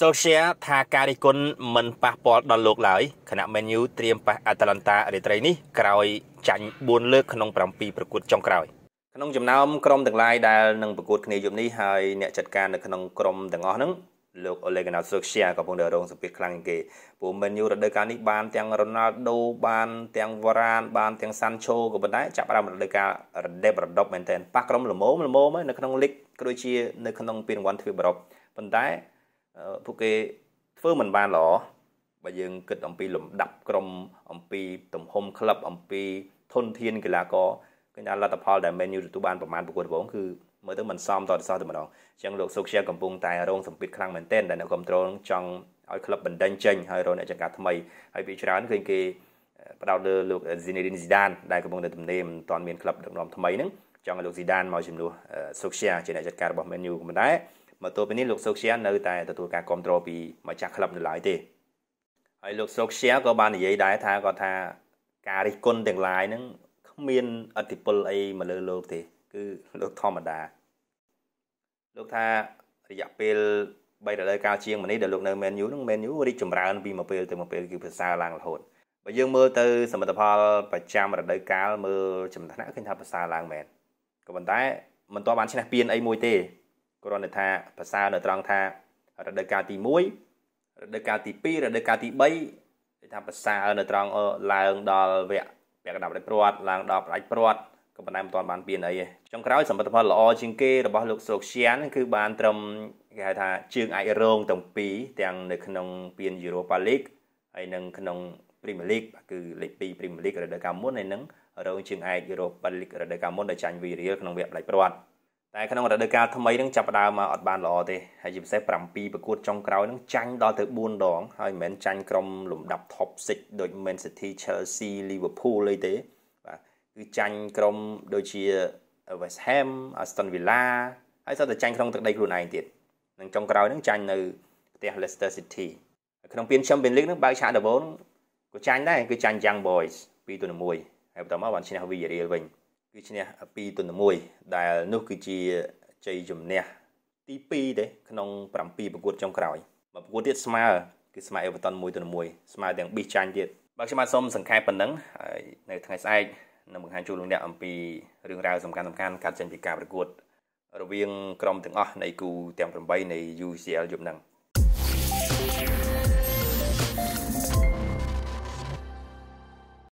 សូសៀថាការរិះគន់មិនប៉ះពាល់ដល់លោកឡើយគណៈ Man U ត្រៀមប៉ះ Atalanta រាត្រីនេះក្រោយចាញ់4លើកក្នុង7ប្រកួតចុងក្រោយក្នុងចំណោមក្រុមទាំងឡាយដែលនឹងប្រកួតគ្នាយប់នេះហើយអ្នកចាត់ការនៅក្នុងក្រុមទាំងអស់ហ្នឹងលោក Ole Gunnar Solskjaer កំពុងតែរងសម្ពាធខ្លាំងជាងគេព្រោះ Man U រដូវកាលនេះបាន ទាំង Ronaldo បានទាំង Varane បានទាំង Sancho ក៏ប៉ុន្តែចាប់ផ្ដើមរដូវកាលរដេបរដប់មែនទែនប៉ះក្រុមល្មមល្មមនៅក្នុងលីកក៏ដូចជានៅក្នុងពានរង្វាន់ទ្វីបអឺរ៉ុបប៉ុន្តែពួកគេធ្វើមិនបានល្អបើយើងគិតអំពីលំដាប់ក្រុមអំពី ទំហំក្លឹបអំពីធនធានកីឡាករគឺថាលទ្ធផលដែល Man U ទទួលបានប្រមាណប្រកួតប្រងគឺមើលទៅមិនសមតទៅសោះតែម្ដងអញ្ចឹងលោកសុកជាកំពុងតែ រងសម្ពាធខ្លាំងមែនទែនដែលអ្នកគ្រប់គ្រងចង់ឲ្យក្លឹបបណ្ដឹងចេញហើយរកអ្នកចង្កាថ្មីហើយពីច្រើនឃើញគេផ្ដោតលើលោក Zinedine Zidane ដែលកំពុងតែទំនេរមិនទាន់មានក្លឹបដឹកនាំថ្មីហ្នឹងចង់ឲ្យលោក Zidane មកជំនួស Solskjaer ជាអ្នកចាត់ការរបស់ Man U ក៏មិនដែរមកទល់ពេលនេះលោកសូកឈៀននៅតែទទួលការគ្រប់គ្រងពីម្ចាស់ក្លឹបនៅឡើយទេហើយលោកសូកឈៀនក៏បាននិយាយដែរថាគាត់ថាការរិះគន់ទាំងឡាយហ្នឹងគ្មានអធិពលអីមកលើលោកទេ គឺលោកធម្មតា លោកថារយៈពេល3រដូវកាលជាងមុននេះដែលលោកនៅ Man U ហ្នឹង Man U រីកចម្រើនពីមួយពេលទៅមួយពេលគឺប្រសើរឡើងរហូតបើយើងមើលទៅសមិទ្ធផលប្រចាំរដូវកាលមើលចំណាក់ឃើញថាប្រសើរឡើងមែនក៏ប៉ុន្តែមិនទាន់បានឈ្នះពានអីមួយទេគ្រាន់តែថាភាសានៅត្រង់ថារដូវកាលទី1រដូវកាលទី2រដូវកាលទី3គេថាភាសានៅត្រង់ឡើងដល់វគ្គវគ្គកណ្ដាប់ផ្ដាច់ព្រាត់ឡើងដល់ផ្ដាច់ព្រាត់ក៏ប៉ុន្តែមិនទាន់បានពៀនអីទេចុងក្រោយសមិទ្ធផលល្អជាងគេរបស់លោកស្រុកឈៀនគឺបានត្រឹមគេហៅថាជើងអាចរងទាំងពីរទាំងនៅក្នុងពៀន Europa League ហើយនិងក្នុង Premier League គឺលេខ2 Premier League រដូវកាលមុនហើយនិងរងជើងឯក Europa League រដូវកាលមុនដែលចាញ់វីរៀលក្នុងវគ្គផ្ដាច់ព្រាត់តែក្នុងរដូវកាលថ្មីនឹងចាប់ដើមមកអត់បានល្អទេហើយជាពិសេស7ប្រកួតចុងក្រោយនឹងចាញ់ដល់ទៅ4ដងហើយមិនមែនចាញ់ក្រុមលំដាប់ top 6ដូច Man City Chelsea Liverpool អីទេបាទគឺចាញ់ក្រុមដូចជា West Ham Aston Villa ហើយស្ទើរតែចាញ់ក្នុងទឹកដីខ្លួនឯងទៀតនឹងចុងក្រោយនឹងចាញ់នៅផ្ទះ Leicester City ក្នុងពាន Champions League នឹងបើកឆាកដបងក៏ចាញ់ដែរគឺចាញ់ Young Boys 2ទៅ1ហើយបន្តមកបានឈ្នះ Villarreal វិញគឺឈ្នះ2ទល់1ដែលនោះគឺជាជ័យជំនះទី2ទេក្នុង7ប្រកួតចុងក្រោយមកប្រកួតទៀតស្មើគឺស្មើអេវ៉ាតុន1ទល់1ស្មើទាំងប៊ីសចាញ់ទៀតបាទខ្ញុំបាទសូមសង្ខេបប៉ុណ្ណឹងហើយនៅថ្ងៃស្អែកនឹងបង្ហាញជូនលោកអ្នកអំពីរឿងរ៉ាវសំខាន់សំខាន់កាត់ចេញពីការប្រកួតរវាងក្រុមទាំងអស់នៃគូទាំង8នៃ UCL យប់ហ្នឹង